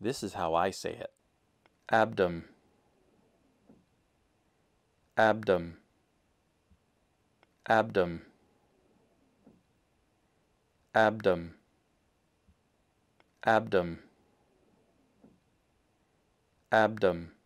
This is how I say it. Abdom. Abdom. Abdom. Abdom. Abdom. Abdom.